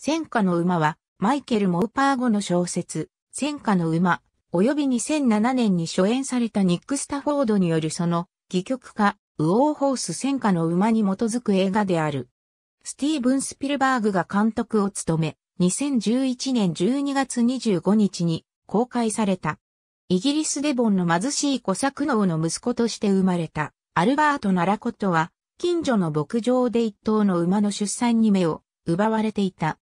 戦火の馬は、マイケル・モーパー語の小説、戦火の馬、及び2007年に初演されたニック・スタフォードによるその、戯曲家、ウォーホース戦火の馬に基づく映画である。スティーブン・スピルバーグが監督を務め、2011年12月25日に公開された。イギリスデボンの貧しい小作農の息子として生まれたアルバート・ナラコットは、近所の牧場で一頭の馬の出産に目を奪われていた。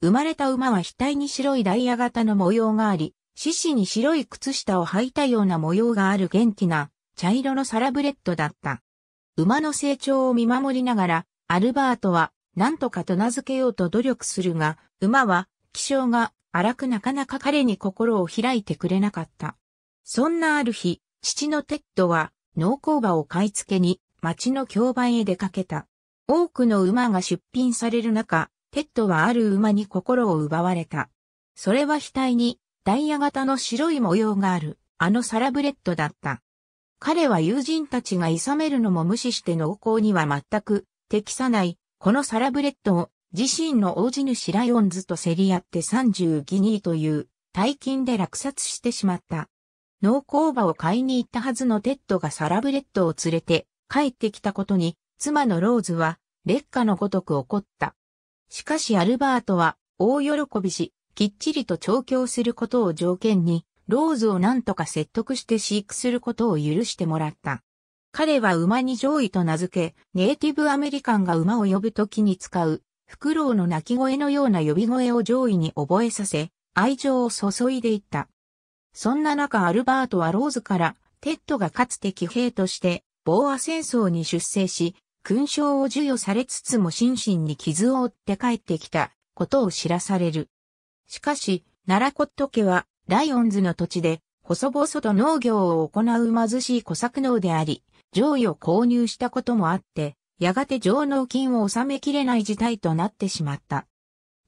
生まれた馬は額に白いダイヤ型の模様があり、獅子に白い靴下を履いたような模様がある元気な茶色のサラブレッドだった。馬の成長を見守りながら、アルバートは何とかと名付けようと努力するが、馬は気性が荒くなかなか彼に心を開いてくれなかった。そんなある日、父のテッドは農耕馬を買い付けに町の競売へ出かけた。多くの馬が出品される中、テッドはある馬に心を奪われた。それは額にダイヤ型の白い模様がある、あのサラブレッドだった。彼は友人たちがさめるのも無視して濃厚には全く適さない、このサラブレッドを自身の王子主ライオンズと競り合って30ギニーという大金で落札してしまった。農耕馬を買いに行ったはずのテッドがサラブレッドを連れて帰ってきたことに、妻のローズは劣化のごとく怒った。しかしアルバートは大喜びし、きっちりと調教することを条件に、ローズを何とか説得して飼育することを許してもらった。彼は馬に上位と名付け、ネイティブアメリカンが馬を呼ぶ時に使う、フクロウの鳴き声のような呼び声を上位に覚えさせ、愛情を注いでいった。そんな中アルバートはローズから、テッドがかつて騎兵として、ボーア戦争に出征し、勲章を授与されつつも心身に傷を負って帰ってきたことを知らされる。しかし、奈良骨家はライオンズの土地で細々と農業を行う貧しい小作農であり、上位を購入したこともあって、やがて上納金を納めきれない事態となってしまった。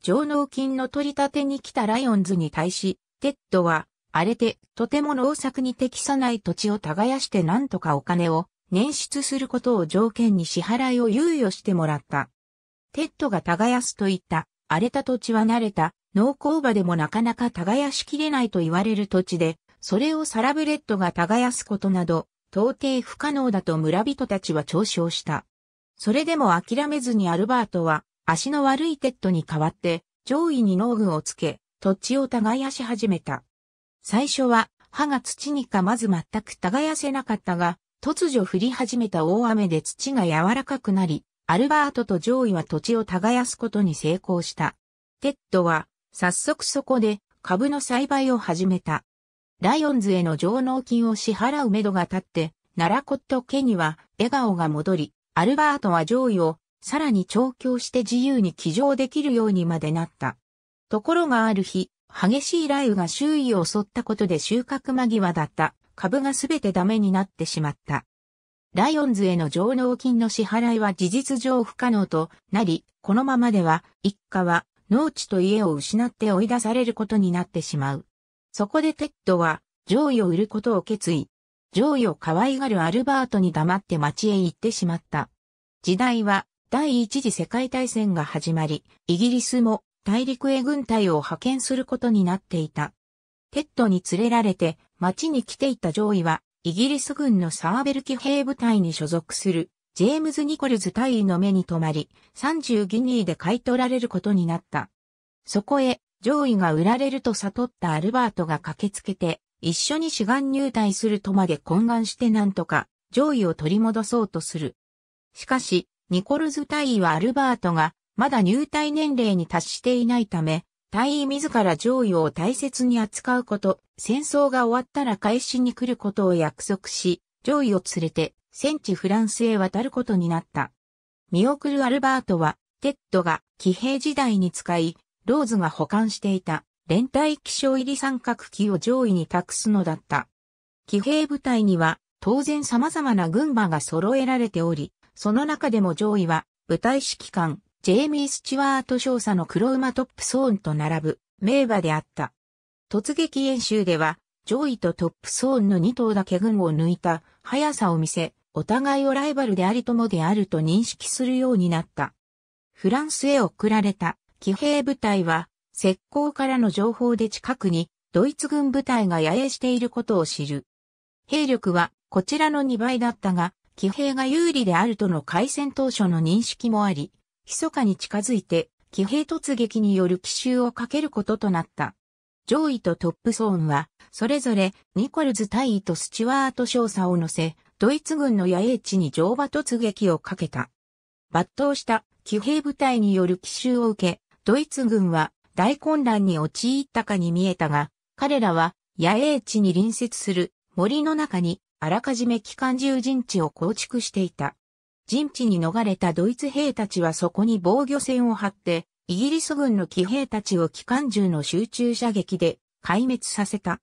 上納金の取り立てに来たライオンズに対し、テッドは、荒れて、とても農作に適さない土地を耕して何とかお金を捻出することを条件に支払いを猶予してもらった。テッドが耕すといった、荒れた土地は慣れた、農耕場でもなかなか耕しきれないと言われる土地で、それをサラブレッドが耕すことなど、到底不可能だと村人たちは嘲笑した。それでも諦めずにアルバートは、足の悪いテッドに代わって、上位に農具をつけ、土地を耕し始めた。最初は、歯が土にかまず全く耕せなかったが、突如降り始めた大雨で土が柔らかくなり、アルバートとジョイは土地を耕すことに成功した。テッドは、早速そこで、株の栽培を始めた。ライオンズへの上納金を支払うめどが立って、ナラコット家には笑顔が戻り、アルバートは上位をさらに調教して自由に騎乗できるようにまでなった。ところがある日、激しい雷雨が周囲を襲ったことで収穫間際だった。株がすべてダメになってしまった。ライオンズへの上納金の支払いは事実上不可能となり、このままでは一家は農地と家を失って追い出されることになってしまう。そこでテッドは、上位を売ることを決意。上位を可愛がるアルバートに黙って町へ行ってしまった。時代は第一次世界大戦が始まり、イギリスも大陸へ軍隊を派遣することになっていた。テッドに連れられて町に来ていた上位は、イギリス軍のサーベル騎兵部隊に所属する、ジェームズ・ニコルズ隊員の目に留まり、30ギニーで買い取られることになった。そこへ、上位が売られると悟ったアルバートが駆けつけて、一緒に志願入隊するとまで懇願してなんとか、上位を取り戻そうとする。しかし、ニコルズ隊員はアルバートが、まだ入隊年齢に達していないため、隊員自ら上位を大切に扱うこと、戦争が終わったら開始に来ることを約束し、上位を連れて、戦地フランスへ渡ることになった。見送るアルバートは、テッドが騎兵時代に使い、ローズが保管していた連帯気象入り三角機を上位に託すのだった。騎兵部隊には当然様々な軍馬が揃えられており、その中でも上位は部隊指揮官、ジェイミー・スチュワート少佐の黒馬トップソーンと並ぶ名馬であった。突撃演習では、上位とトップソーンの2頭だけ群を抜いた速さを見せ、お互いをライバルでありともであると認識するようになった。フランスへ送られた騎兵部隊は、石膏からの情報で近くにドイツ軍部隊が野営していることを知る。兵力はこちらの2倍だったが、騎兵が有利であるとの開戦当初の認識もあり、密かに近づいて、騎兵突撃による奇襲をかけることとなった。上位とトップソーンは、それぞれニコルズ大尉とスチュワート少佐を乗せ、ドイツ軍の野営地に乗馬突撃をかけた。抜刀した騎兵部隊による奇襲を受け、ドイツ軍は大混乱に陥ったかに見えたが、彼らは野営地に隣接する森の中にあらかじめ機関銃陣地を構築していた。陣地に逃れたドイツ兵たちはそこに防御線を張って、イギリス軍の騎兵たちを機関銃の集中射撃で壊滅させた。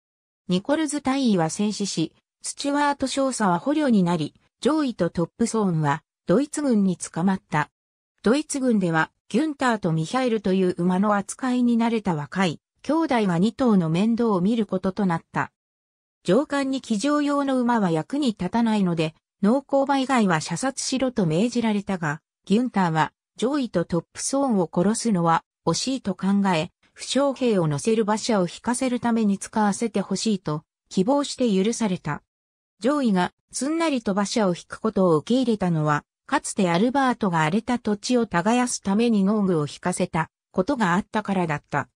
ニコルズ大尉は戦死し、スチュワート少佐は捕虜になり、上位とトップソーンはドイツ軍に捕まった。ドイツ軍ではギュンターとミヒャルという馬の扱いに慣れた若い兄弟は2頭の面倒を見ることとなった。上官に騎乗用の馬は役に立たないので、農工場以外は射殺しろと命じられたが、ギュンターは上位とトップソーンを殺すのは惜しいと考え、負傷兵を乗せる馬車を引かせるために使わせてほしいと希望して許された。上位がすんなりと馬車を引くことを受け入れたのは、かつてアルバートが荒れた土地を耕すために農具を引かせたことがあったからだった。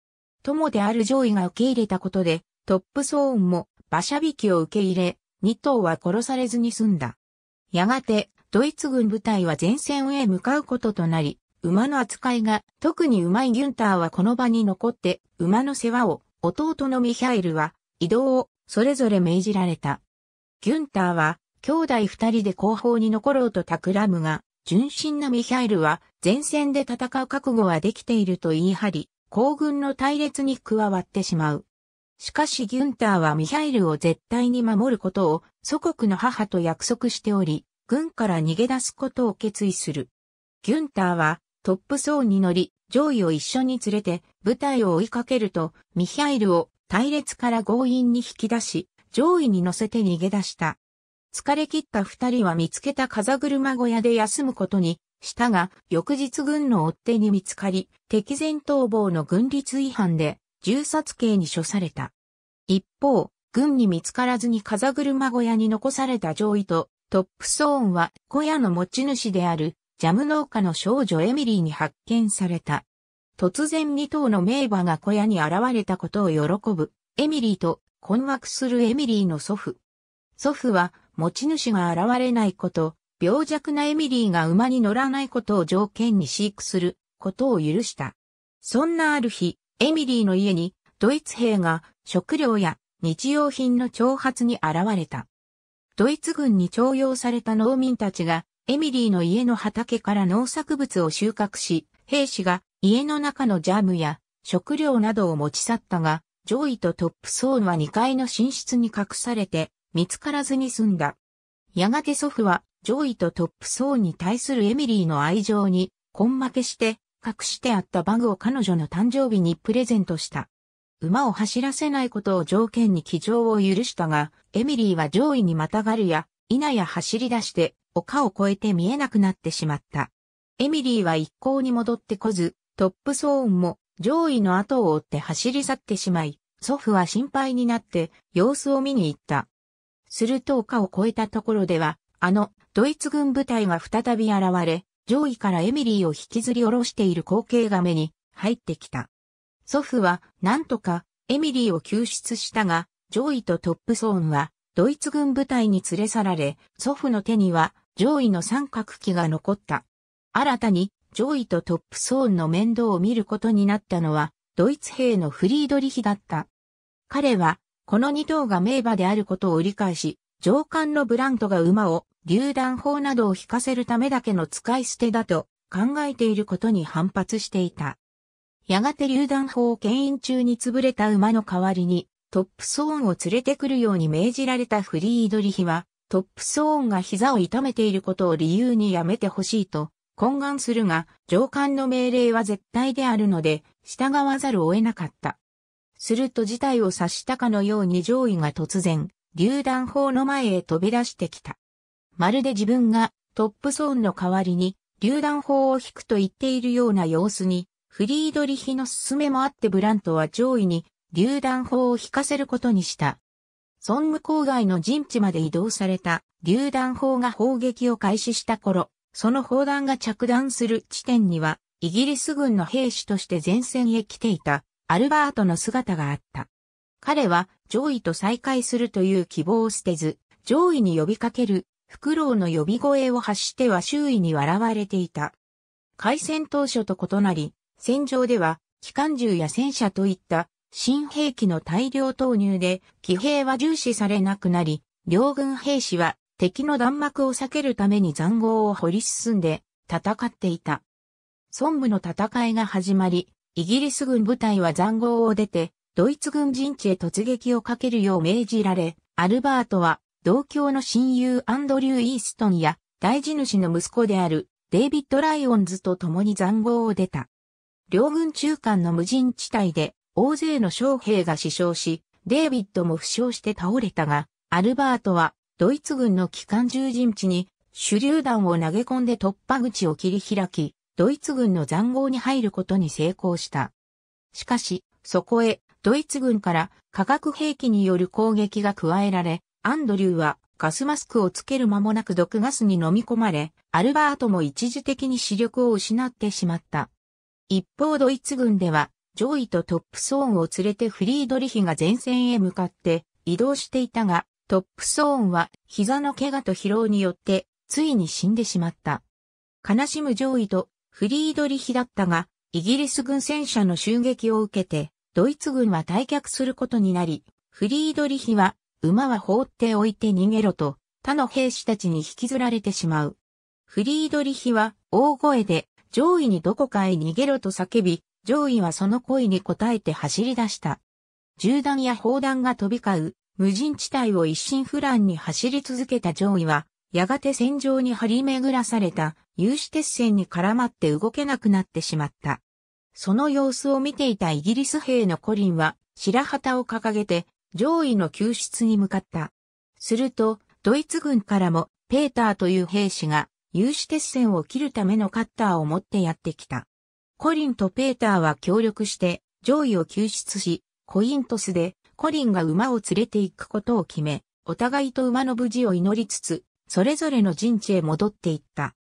友である上位が受け入れたことで、トップソーンも馬車引きを受け入れ、2頭は殺されずに済んだ。やがて、ドイツ軍部隊は前線へ向かうこととなり、馬の扱いが、特にうまいギュンターはこの場に残って、馬の世話を、弟のミヒャエルは、移動を、それぞれ命じられた。ギュンターは、兄弟二人で後方に残ろうと企むが、純真なミヒャエルは、前線で戦う覚悟はできていると言い張り、後軍の隊列に加わってしまう。しかしギュンターはミヒャエルを絶対に守ることを祖国の母と約束しており、軍から逃げ出すことを決意する。ギュンターはトップ層に乗り、上位を一緒に連れて部隊を追いかけると、ミヒャイルを隊列から強引に引き出し、上位に乗せて逃げ出した。疲れ切った二人は見つけた風車小屋で休むことにしたが、翌日軍の追っ手に見つかり、敵前逃亡の軍律違反で、銃殺刑に処された。一方、軍に見つからずに風車小屋に残された上位と、トップソーンは小屋の持ち主であるジャム農家の少女エミリーに発見された。突然2頭の名馬が小屋に現れたことを喜ぶ、エミリーと困惑するエミリーの祖父。祖父は持ち主が現れないこと、病弱なエミリーが馬に乗らないことを条件に飼育することを許した。そんなある日、エミリーの家にドイツ兵が食料や日用品の挑発に現れた。ドイツ軍に徴用された農民たちが、エミリーの家の畑から農作物を収穫し、兵士が家の中のジャムや食料などを持ち去ったが、上位とトップ層は2階の寝室に隠されて、見つからずに済んだ。やがて祖父は、上位とトップ層に対するエミリーの愛情に、根負けして、隠してあったバグを彼女の誕生日にプレゼントした。馬を走らせないことを条件に騎乗を許したが、エミリーは上位にまたがるや、稲や走り出して、丘を越えて見えなくなってしまった。エミリーは一向に戻ってこず、トップソーンも上位の後を追って走り去ってしまい、祖父は心配になって様子を見に行った。すると丘を越えたところでは、あのドイツ軍部隊が再び現れ、上位からエミリーを引きずり下ろしている光景が目に入ってきた。祖父は、なんとか、エミリーを救出したが、上位とトップソーンは、ドイツ軍部隊に連れ去られ、祖父の手には、上位の三角旗が残った。新たに、上位とトップソーンの面倒を見ることになったのは、ドイツ兵のフリードリヒだった。彼は、この二頭が名馬であることを理解し、上官のブラントが馬を、榴弾砲などを引かせるためだけの使い捨てだと考えていることに反発していた。やがて榴弾砲を牽引中に潰れた馬の代わりに、トップソーンを連れてくるように命じられたフリードリヒは、トップソーンが膝を痛めていることを理由にやめてほしいと懇願するが、上官の命令は絶対であるので、従わざるを得なかった。すると事態を察したかのように上位が突然、榴弾砲の前へ飛び出してきた。まるで自分がトップソーンの代わりに榴弾砲を引くと言っているような様子に、フリードリヒの勧めもあってブラントは上位に榴弾砲を引かせることにした。ソンム郊外の陣地まで移動された榴弾砲が砲撃を開始した頃、その砲弾が着弾する地点には、イギリス軍の兵士として前線へ来ていたアルバートの姿があった。彼は上位と再会するという希望を捨てず、上位に呼びかけるフクロウの呼び声を発しては周囲に笑われていた。開戦当初と異なり、戦場では、機関銃や戦車といった新兵器の大量投入で、騎兵は重視されなくなり、両軍兵士は敵の弾幕を避けるために塹壕を掘り進んで戦っていた。孫武の戦いが始まり、イギリス軍部隊は塹壕を出て、ドイツ軍陣地へ突撃をかけるよう命じられ、アルバートは同郷の親友アンドリュー・イーストンや大地主の息子であるデイビッド・ライオンズと共に塹壕を出た。両軍中間の無人地帯で大勢の将兵が死傷し、デイビッドも負傷して倒れたが、アルバートはドイツ軍の機関銃陣地に手榴弾を投げ込んで突破口を切り開き、ドイツ軍の残壕に入ることに成功した。しかし、そこへドイツ軍から化学兵器による攻撃が加えられ、アンドリューはガスマスクをつける間もなく毒ガスに飲み込まれ、アルバートも一時的に視力を失ってしまった。一方ドイツ軍では、上位とトップソーンを連れてフリードリヒが前線へ向かって移動していたが、トップソーンは膝の怪我と疲労によってついに死んでしまった。悲しむ上位とフリードリヒだったが、イギリス軍戦車の襲撃を受けて、ドイツ軍は退却することになり、フリードリヒは、馬は放っておいて逃げろと、他の兵士たちに引きずられてしまう。フリードリヒは大声で上位にどこかへ逃げろと叫び、上位はその声に応えて走り出した。銃弾や砲弾が飛び交う、無人地帯を一心不乱に走り続けた上位は、やがて戦場に張り巡らされた有刺鉄線に絡まって動けなくなってしまった。その様子を見ていたイギリス兵のコリンは白旗を掲げて上位の救出に向かった。するとドイツ軍からもペーターという兵士が有刺鉄線を切るためのカッターを持ってやってきた。コリンとペーターは協力して上位を救出し、コイントスでコリンが馬を連れて行くことを決め、お互いと馬の無事を祈りつつ、それぞれの陣地へ戻っていった。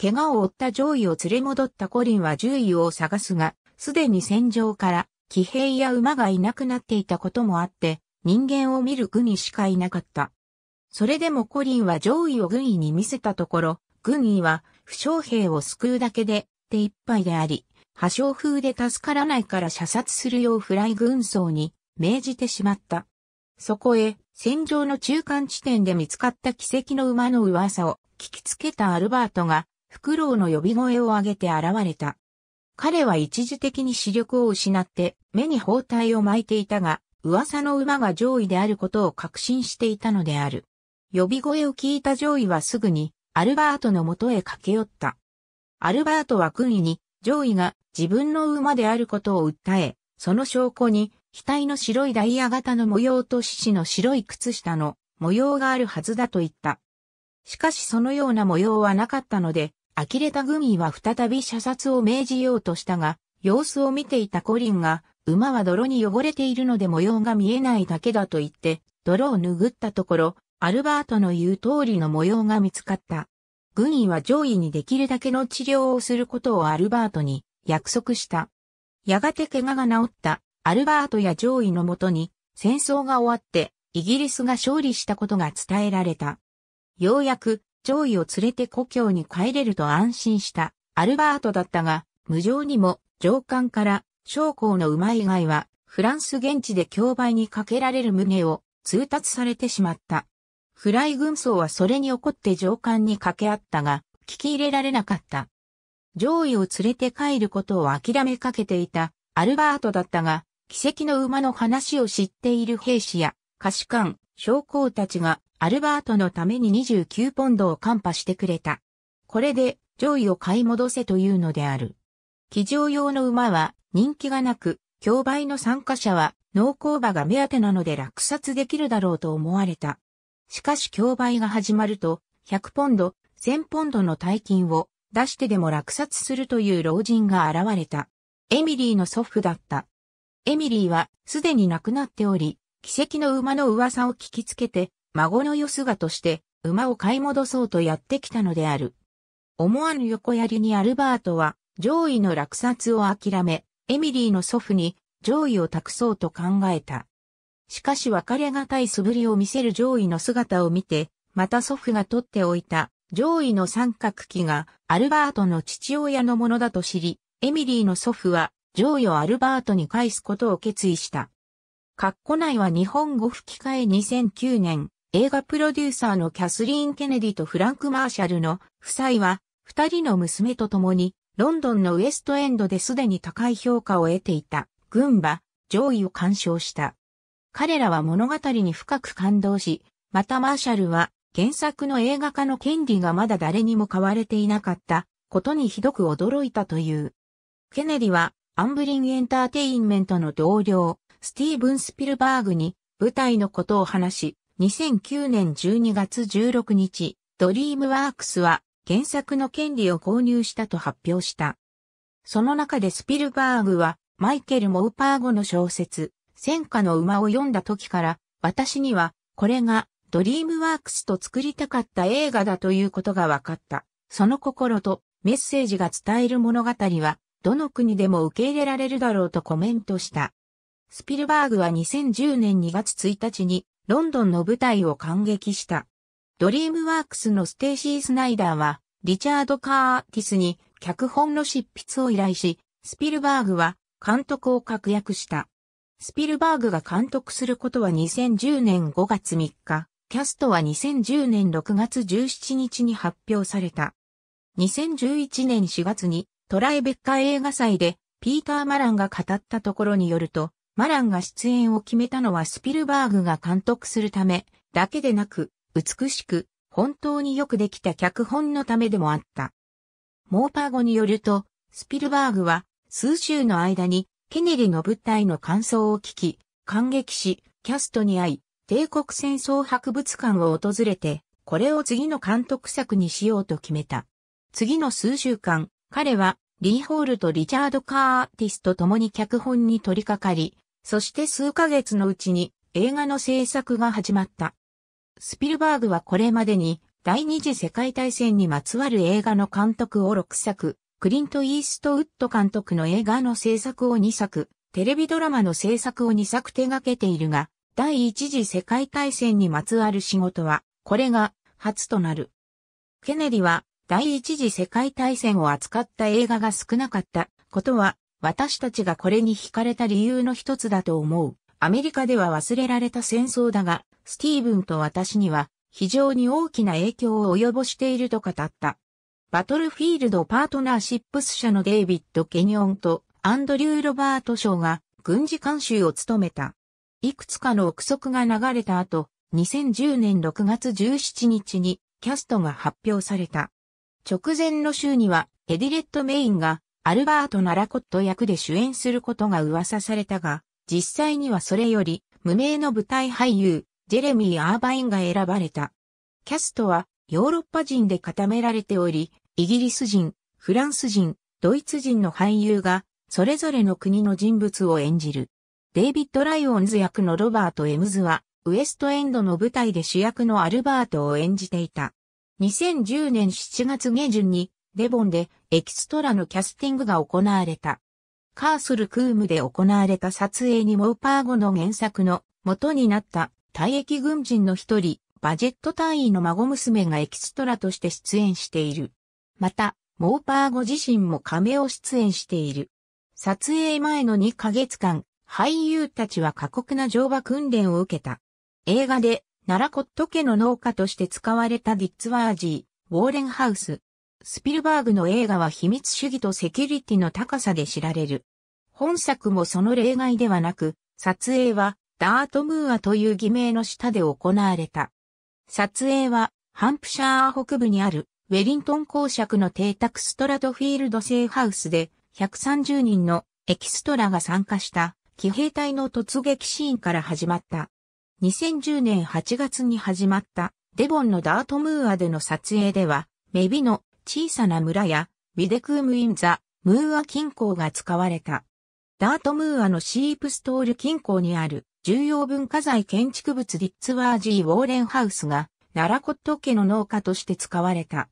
怪我を負った上位を連れ戻ったコリンは獣医を探すが、すでに戦場から騎兵や馬がいなくなっていたこともあって、人間を見る軍にしかいなかった。それでもコリンは上位を軍医に見せたところ、軍医は、負傷兵を救うだけで、手一杯であり、破傷風で助からないから射殺するようフライ軍曹に命じてしまった。そこへ、戦場の中間地点で見つかった奇跡の馬の噂を聞きつけたアルバートが、フクロウの呼び声を上げて現れた。彼は一時的に視力を失って目に包帯を巻いていたが、噂の馬が上位であることを確信していたのである。呼び声を聞いた上位はすぐにアルバートの元へ駆け寄った。アルバートは軍医に、上位が自分の馬であることを訴え、その証拠に、額の白いダイヤ型の模様と獅子の白い靴下の模様があるはずだと言った。しかしそのような模様はなかったので、呆れたグミは再び射殺を命じようとしたが、様子を見ていたコリンが、馬は泥に汚れているので模様が見えないだけだと言って、泥を拭ったところ、アルバートの言う通りの模様が見つかった。軍医は上位にできるだけの治療をすることをアルバートに約束した。やがて怪我が治ったアルバートや上位のもとに戦争が終わってイギリスが勝利したことが伝えられた。ようやく上位を連れて故郷に帰れると安心したアルバートだったが無情にも上官から将校の馬以外はフランス現地で競売にかけられる旨を通達されてしまった。フライ軍曹はそれに怒って上官に掛け合ったが、聞き入れられなかった。上位を連れて帰ることを諦めかけていたアルバートだったが、奇跡の馬の話を知っている兵士や、歌手官、将校たちがアルバートのために29ポンドをカ破してくれた。これで上位を買い戻せというのである。騎乗用の馬は人気がなく、競売の参加者は農耕馬が目当てなので落札できるだろうと思われた。しかし競売が始まると、100ポンド、1000ポンドの大金を出してでも落札するという老人が現れた。エミリーの祖父だった。エミリーはすでに亡くなっており、奇跡の馬の噂を聞きつけて、孫のよすがとして馬を買い戻そうとやってきたのである。思わぬ横槍にアルバートは上位の落札を諦め、エミリーの祖父に上位を託そうと考えた。しかし別れがたい素振りを見せる上位の姿を見て、また祖父が取っておいた上位の三角機がアルバートの父親のものだと知り、エミリーの祖父は上位をアルバートに返すことを決意した。カッコ内は日本語吹き替え2009年、映画プロデューサーのキャスリーン・ケネディとフランク・マーシャルの夫妻は、二人の娘と共に、ロンドンのウエストエンドですでに高い評価を得ていた、群馬、上位を鑑賞した。彼らは物語に深く感動し、またマーシャルは原作の映画化の権利がまだ誰にも買われていなかったことにひどく驚いたという。ケネディはアンブリンエンターテインメントの同僚、スティーブン・スピルバーグに舞台のことを話し、2009年12月16日、ドリームワークスは原作の権利を購入したと発表した。その中でスピルバーグはマイケル・モウパーゴの小説、戦火の馬を読んだ時から、私には、これが、ドリームワークスと作りたかった映画だということが分かった。その心とメッセージが伝える物語は、どの国でも受け入れられるだろうとコメントした。スピルバーグは2010年2月1日に、ロンドンの舞台を感激した。ドリームワークスのステーシー・スナイダーは、リチャード・カーティスに脚本の執筆を依頼し、スピルバーグは監督を確約した。スピルバーグが監督することは2010年5月3日、キャストは2010年6月17日に発表された。2011年4月にトライベッカ映画祭でピーター・マランが語ったところによると、マランが出演を決めたのはスピルバーグが監督するためだけでなく、美しく、本当によくできた脚本のためでもあった。モーパー語によると、スピルバーグは数週の間にケネリの舞台の感想を聞き、感激し、キャストに会い、帝国戦争博物館を訪れて、これを次の監督作にしようと決めた。次の数週間、彼は、リーホールとリチャード・カーティスと共に脚本に取り掛かり、そして数ヶ月のうちに映画の制作が始まった。スピルバーグはこれまでに第二次世界大戦にまつわる映画の監督を6作、クリント・イーストウッド監督の映画の制作を2作、テレビドラマの制作を2作手掛けているが、第一次世界大戦にまつわる仕事は、これが初となる。ケネディは、第一次世界大戦を扱った映画が少なかったことは、私たちがこれに惹かれた理由の一つだと思う。アメリカでは忘れられた戦争だが、スティーブンと私には非常に大きな影響を及ぼしていると語った。バトルフィールドパートナーシップス社のデイビッド・ケニオンとアンドリュー・ロバート賞が軍事監修を務めた。いくつかの憶測が流れた後、2010年6月17日にキャストが発表された。直前の週にはエディレット・メインがアルバート・ナラコット役で主演することが噂されたが、実際にはそれより無名の舞台俳優、ジェレミー・アーバインが選ばれた。キャストはヨーロッパ人で固められており、イギリス人、フランス人、ドイツ人の俳優が、それぞれの国の人物を演じる。デイビッド・ライオンズ役のロバート・エムズは、ウエストエンドの舞台で主役のアルバートを演じていた。2010年7月下旬に、デボンでエキストラのキャスティングが行われた。カーソル・クームで行われた撮影にモーパー語の原作の元になった退役軍人の一人、バジェット単位の孫娘がエキストラとして出演している。また、モーパーご自身も亀を出演している。撮影前の2ヶ月間、俳優たちは過酷な乗馬訓練を受けた。映画で、ナラコット家の農家として使われたディッツワージー、ウォーレンハウス。スピルバーグの映画は秘密主義とセキュリティの高さで知られる。本作もその例外ではなく、撮影はダートムーアという偽名の下で行われた。撮影は、ハンプシャー北部にある、ウェリントン公爵の邸宅ストラトフィールド製ハウスで、130人のエキストラが参加した、騎兵隊の突撃シーンから始まった。2010年8月に始まった、デボンのダートムーアでの撮影では、メビの小さな村や、ビデクームインザ、ムーア近郊が使われた。ダートムーアのシープストール近郊にある重要文化財建築物ディッツワージー・ウォーレンハウスが、奈良コット家の農家として使われた。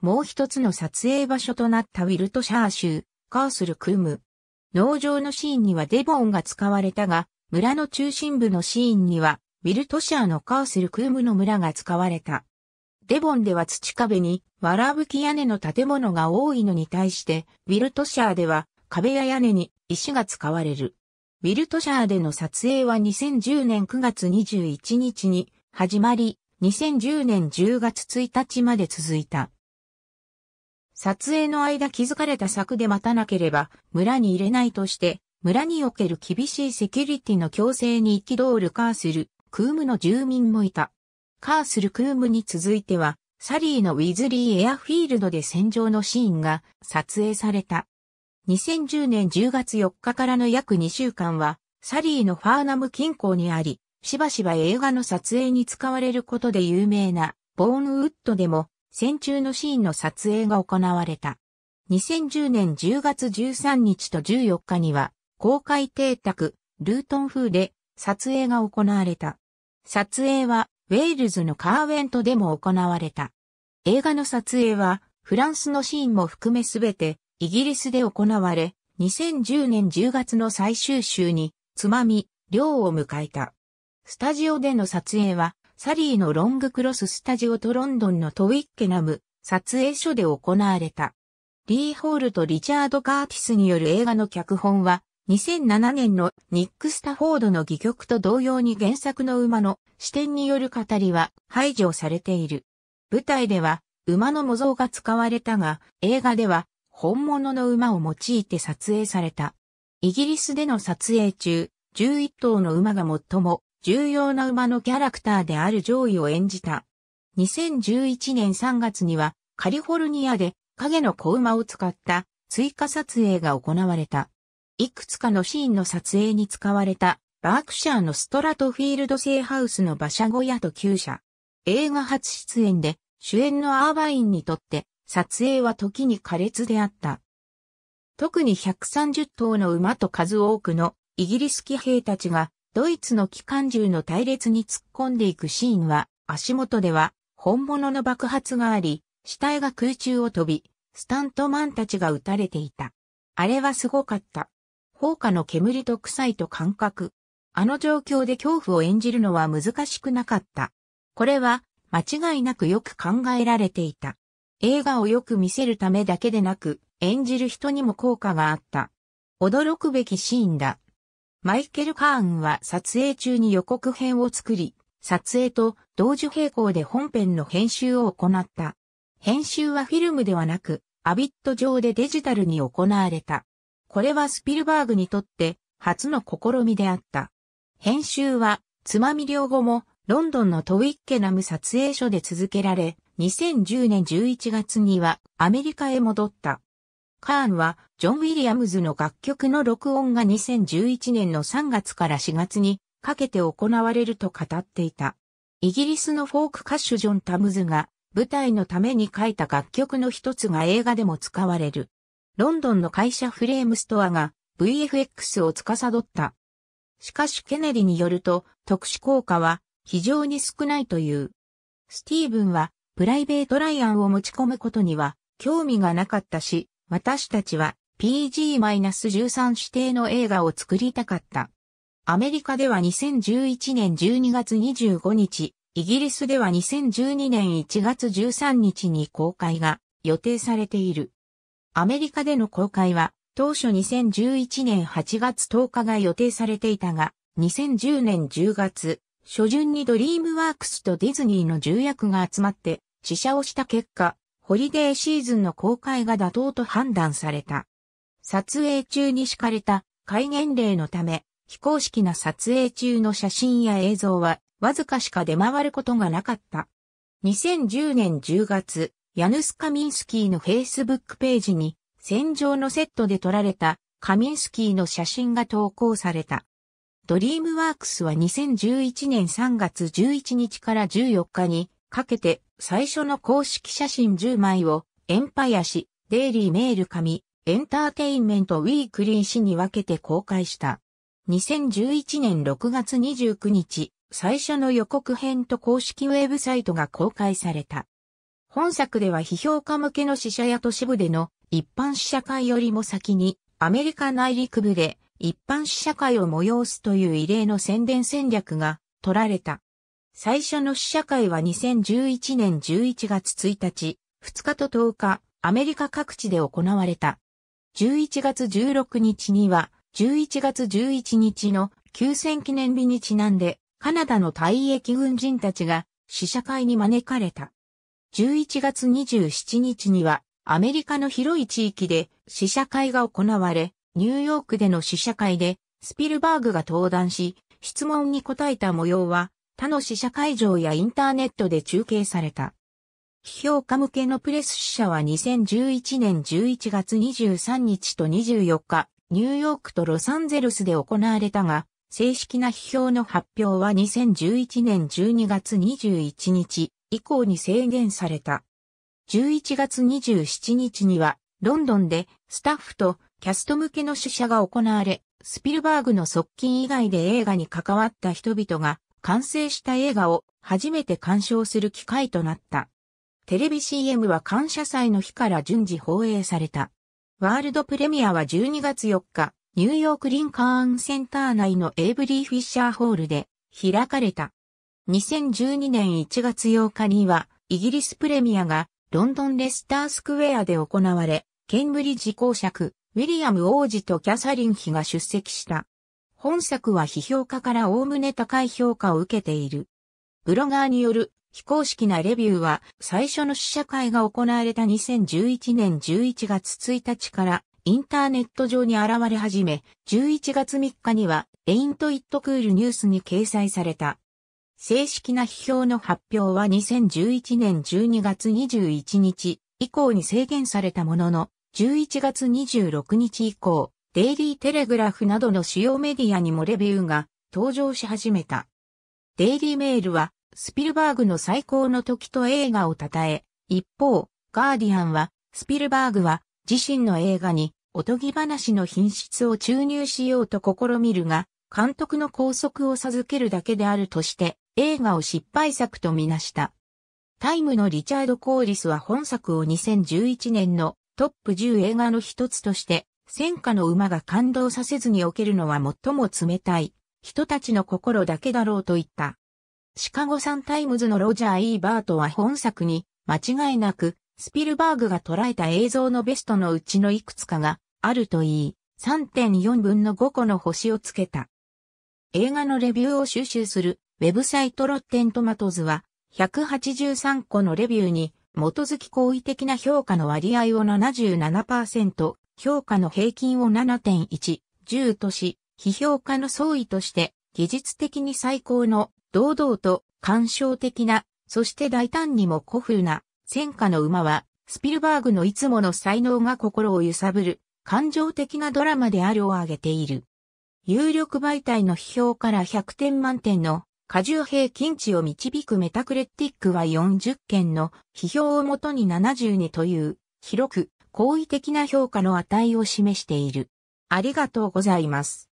もう一つの撮影場所となったウィルトシャー州、カースル・クーム。農場のシーンにはデボンが使われたが、村の中心部のシーンには、ウィルトシャーのカースル・クームの村が使われた。デボンでは土壁に、わらぶき屋根の建物が多いのに対して、ウィルトシャーでは壁や屋根に石が使われる。ウィルトシャーでの撮影は2010年9月21日に始まり、2010年10月1日まで続いた。撮影の間気づかれた柵で待たなければ村に入れないとして、村における厳しいセキュリティの強制に憤るカースル、クームの住民もいた。カースルクームに続いては、サリーのウィズリーエアフィールドで戦場のシーンが撮影された。2010年10月4日からの約2週間は、サリーのファーナム近郊にあり、しばしば映画の撮影に使われることで有名な、ボーンウッドでも、戦中のシーンの撮影が行われた。2010年10月13日と14日には、公開邸宅、ルートン風で撮影が行われた。撮影は、ウェールズのカーウェントでも行われた。映画の撮影は、フランスのシーンも含めすべて、イギリスで行われ、2010年10月の最終週に、つまみ、量を迎えた。スタジオでの撮影は、サリーのロングクロススタジオとロンドンのトウィッケナム撮影所で行われた。リー・ホールとリチャード・カーティスによる映画の脚本は、2007年のニック・スタフォードの戯曲と同様に原作の馬の視点による語りは排除されている。舞台では馬の模造が使われたが、映画では本物の馬を用いて撮影された。イギリスでの撮影中、11頭の馬が最も重要な馬のキャラクターである上位を演じた。2011年3月にはカリフォルニアで影の子馬を使った追加撮影が行われた。いくつかのシーンの撮影に使われたバークシャーのストラトフィールド製ハウスの馬車小屋と厩舎。映画初出演で主演のアーバインにとって撮影は時に苛烈であった。特に130頭の馬と数多くのイギリス騎兵たちがドイツの機関銃の隊列に突っ込んでいくシーンは足元では本物の爆発があり、死体が空中を飛び、スタントマンたちが撃たれていた。あれはすごかった。放火の煙と臭いと感覚。あの状況で恐怖を演じるのは難しくなかった。これは間違いなくよく考えられていた。映画をよく見せるためだけでなく、演じる人にも効果があった。驚くべきシーンだ。マイケル・カーンは撮影中に予告編を作り、撮影と同時並行で本編の編集を行った。編集はフィルムではなく、アビット上でデジタルに行われた。これはスピルバーグにとって初の試みであった。編集は、つまみ量後もロンドンのトウィッケナム撮影所で続けられ、2010年11月にはアメリカへ戻った。カーンはジョン・ウィリアムズの楽曲の録音が2011年の3月から4月にかけて行われると語っていた。イギリスのフォーク歌手ジョン・タムズが舞台のために書いた楽曲の一つが映画でも使われる。ロンドンの会社フレームストアが VFX を司った。しかしケネディによると特殊効果は非常に少ないという。スティーブンはプライベートライアンを持ち込むことには興味がなかったし、私たちは PG-13 指定の映画を作りたかった。アメリカでは2011年12月25日、イギリスでは2012年1月13日に公開が予定されている。アメリカでの公開は当初2011年8月10日が予定されていたが、2010年10月、初旬にドリームワークスとディズニーの重役が集まって試写をした結果、ホリデーシーズンの公開が妥当と判断された。撮影中に敷かれた戒厳令のため、非公式な撮影中の写真や映像はわずかしか出回ることがなかった。2010年10月、ヤヌス・カミンスキーのフェイスブックページに、戦場のセットで撮られたカミンスキーの写真が投稿された。ドリームワークスは2011年3月11日から14日にかけて最初の公式写真10枚を、エンパイア誌、デイリーメール紙、エンターテインメントウィークリー誌に分けて公開した。2011年6月29日、最初の予告編と公式ウェブサイトが公開された。本作では批評家向けの試者や都市部での一般試写会よりも先にアメリカ内陸部で一般試写会を催すという異例の宣伝戦略が取られた。最初の試写会は2011年11月1日、2日と10日、アメリカ各地で行われた。11月16日には、11月11日の休戦記念日にちなんで、カナダの退役軍人たちが試写会に招かれた。11月27日には、アメリカの広い地域で試写会が行われ、ニューヨークでの試写会で、スピルバーグが登壇し、質問に答えた模様は、他の試写会場やインターネットで中継された。批評家向けのプレス試写は2011年11月23日と24日、ニューヨークとロサンゼルスで行われたが、正式な批評の発表は2011年12月21日以降に制限された。11月27日には、ロンドンでスタッフとキャスト向けの試写が行われ、スピルバーグの側近以外で映画に関わった人々が完成した映画を初めて鑑賞する機会となった。テレビ CM は感謝祭の日から順次放映された。ワールドプレミアは12月4日、ニューヨークリンカーンセンター内のエイブリー・フィッシャーホールで開かれた。2012年1月8日には、イギリスプレミアがロンドンレスタースクエアで行われ、ケンブリッジ公爵、ウィリアム王子とキャサリン妃が出席した。本作は批評家から概ね高い評価を受けている。ブロガーによる非公式なレビューは最初の試写会が行われた2011年11月1日からインターネット上に現れ始め、11月3日にはエイントイットクールニュースに掲載された。正式な批評の発表は2011年12月21日以降に制限されたものの、11月26日以降、デイリーテレグラフなどの主要メディアにもレビューが登場し始めた。デイリーメールは、スピルバーグの最高の時と映画を称え、一方、ガーディアンは、スピルバーグは自身の映画におとぎ話の品質を注入しようと試みるが、監督の拘束を授けるだけであるとして映画を失敗作とみなした。タイムのリチャード・コーリスは本作を2011年のトップ10映画の一つとして戦火の馬が感動させずにおけるのは最も冷たい、人たちの心だけだろうと言った。シカゴサンタイムズのロジャー・イーバートは本作に、間違いなく、スピルバーグが捉えた映像のベストのうちのいくつかが、あるといい、3.4分の5個の星をつけた。映画のレビューを収集するウェブサイトロッテントマトズは183個のレビューに基づき好意的な評価の割合を77%、評価の平均を7.1、10とし、批評家の総意として、技術的に最高の、堂々と、感傷的な、そして大胆にも古風な、戦火の馬は、スピルバーグのいつもの才能が心を揺さぶる、感情的なドラマであるを挙げている。有力媒体の批評から100点満点の、過重平均値を導くメタクレティックは40件の批評をもとに72という、広く好意的な評価の値を示している。ありがとうございます。